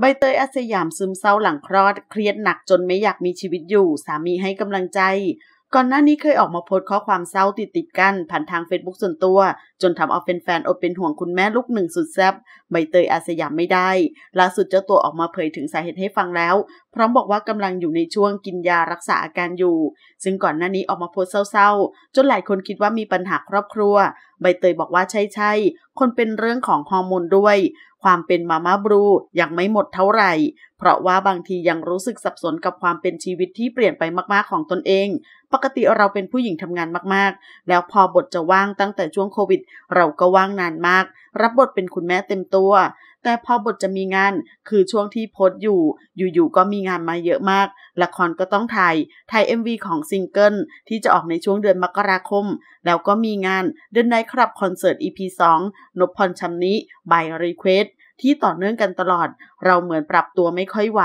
ใบเตยอาสยามซึมเศร้าหลังคลอดเครียดหนักจนไม่อยากมีชีวิตอยู่ สามีให้กำลังใจ ก่อนหน้านี้เคยออกมาโพสต์ข้อความเศร้าติดติดกัน ผ่านทางเฟซบุ๊กส่วนตัว จนทำเอาแฟนๆอดเป็นห่วงคุณแม่ลูกหนึ่งสุดแซ่บใบเตยอาสยามไม่ได้ ล่าสุดเจ้าตัวออกมาเผยถึงสาเหตุให้ฟังแล้ว พร้อมบอกว่ากำลังอยู่ในช่วงกินยารักษาอาการอยู่ ซึ่งก่อนหน้านี้ออกมาโพสต์เศร้าๆจนหลายคนคิดว่ามีปัญหาครอบครัวใบเตยบอกว่าใช่ใช่ คนเป็นเรื่องของฮอร์โมนด้วย ความเป็นมาม่าบรูยังไม่หมดเท่าไหร่ เพราะว่าบางทียังรู้สึกสับสนกับความเป็นชีวิตที่เปลี่ยนไปมากๆของตนเอง ปกติเราเป็นผู้หญิงทำงานมากๆ แล้วพอบทจะว่างตั้งแต่ช่วงโควิดเราก็ว่างนานมาก รับบทเป็นคุณแม่เต็มตัวแต่พอบทจะมีงาน คือช่วงที่พดอยู่ อยู่ๆก็มีงานมาเยอะมาก ละครก็ต้องถ่าย ถ่าย MV ของซิงเกิลที่จะออกในช่วงเดือนมกราคม แล้วก็มีงานเดินไนท์ครับคอนเสิร์ต EP 2นพพรชำนิบายรีเควสที่ต่อเนื่องกันตลอด เราเหมือนปรับตัวไม่ค่อยไหว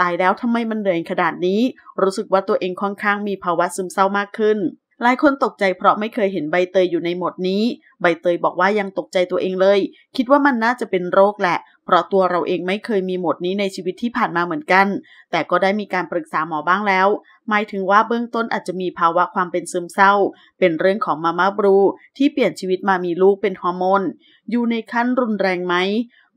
ตายแล้วทำไมมันเดินขนาดนี้ รู้สึกว่าตัวเองค่อนข้างมีภาวะซึมเศร้ามากขึ้นหลายคนตกใจเพราะไม่เคยเห็นใบเตยอยู่ในหมดนี้ ใบเตยบอกว่ายังตกใจตัวเองเลย คิดว่ามันน่าจะเป็นโรคแหละเพราะตัวเราเองไม่เคยมีหมดนี้ในชีวิตที่ผ่านมาเหมือนกัน แต่ก็ได้มีการปรึกษาหมอบ้างแล้ว หมายถึงว่าเบื้องต้นอาจจะมีภาวะความเป็นซึมเศร้า เป็นเรื่องของมาม่าบรู ที่เปลี่ยนชีวิตมามีลูกเป็นฮอร์โมน อยู่ในขั้นรุนแรงไหม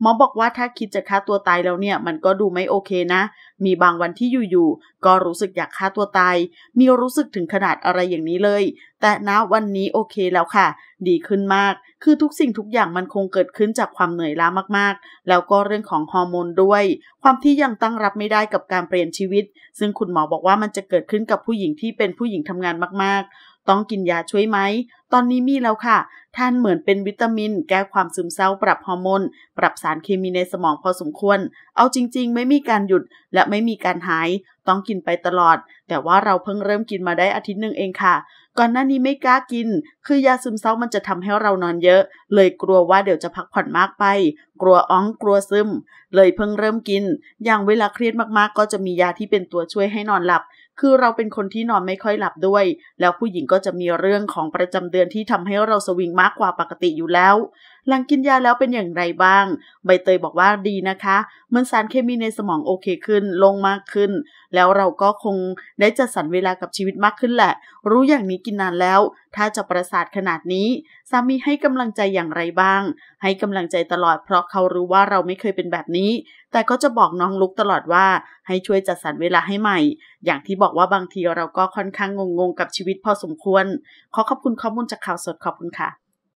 หมอบอกว่าถ้าคิดจะฆ่าตัวตายแล้วเนี่ยมันก็ดูไม่โอเคนะ มีบางวันที่อยู่ๆก็รู้สึกอยากฆ่าตัวตาย มีรู้สึกถึงขนาดอะไรอย่างนี้เลย แต่นะวันนี้โอเคแล้วค่ะดีขึ้นมาก คือทุกสิ่งทุกอย่างมันคงเกิดขึ้นจากความเหนื่อยล้ามากๆ แล้วก็เรื่องของฮอร์โมนด้วย ความที่ยังตั้งรับไม่ได้กับการเปลี่ยนชีวิต ซึ่งคุณหมอบอกว่ามันจะเกิดขึ้นกับผู้หญิงที่เป็นผู้หญิงทำงานมากๆต้องกินยาช่วยไหม ตอนนี้มีแล้วค่ะ ท่านเหมือนเป็นวิตามิน แก้ความซึมเศร้าปรับฮอร์โมน ปรับสารเคมีในสมองพอสมควร เอาจริง ๆ ไม่มีการหยุดและไม่มีการหาย ต้องกินไปตลอด แต่ว่าเราเพิ่งเริ่มกินมาได้อาทิตย์หนึ่งเองค่ะ ก่อนหน้านี้ไม่กล้ากิน คือยาซึมเศร้ามันจะทำให้เรานอนเยอะ เลยกลัวว่าเดี๋ยวจะพักผ่อนมากไป กลัวอ้องกลัวซึม เลยเพิ่งเริ่มกิน อย่างเวลาเครียดมากๆ ก็จะมียาที่เป็นตัวช่วยให้นอนหลับคือเราเป็นคนที่นอนไม่ค่อยหลับด้วย แล้วผู้หญิงก็จะมีเรื่องของประจำเดือนที่ทำให้เราสวิงมากกว่าปกติอยู่แล้วหลังกินยาแล้วเป็นอย่างไรบ้าง ใบเตยบอกว่าดีนะคะเหมือนสารเคมีในสมองโอเคขึ้น ลงมากขึ้น แล้วเราก็คงได้จัดสรรเวลากับชีวิตมากขึ้นแหละ รู้อย่างนี้กินนานแล้ว ถ้าจะประสาทขนาดนี้ สามีให้กำลังใจอย่างไรบ้าง ให้กำลังใจตลอดเพราะเขารู้ว่าเราไม่เคยเป็นแบบนี้ แต่ก็จะบอกน้องลุกตลอดว่า ให้ช่วยจัดสรรเวลาให้ใหม่ อย่างที่บอกว่าบางทีเราก็ค่อนข้างงงๆกับชีวิตพอสมควร ขอขอบคุณข้อมูลจากข่าวสดขอบคุณค่ะ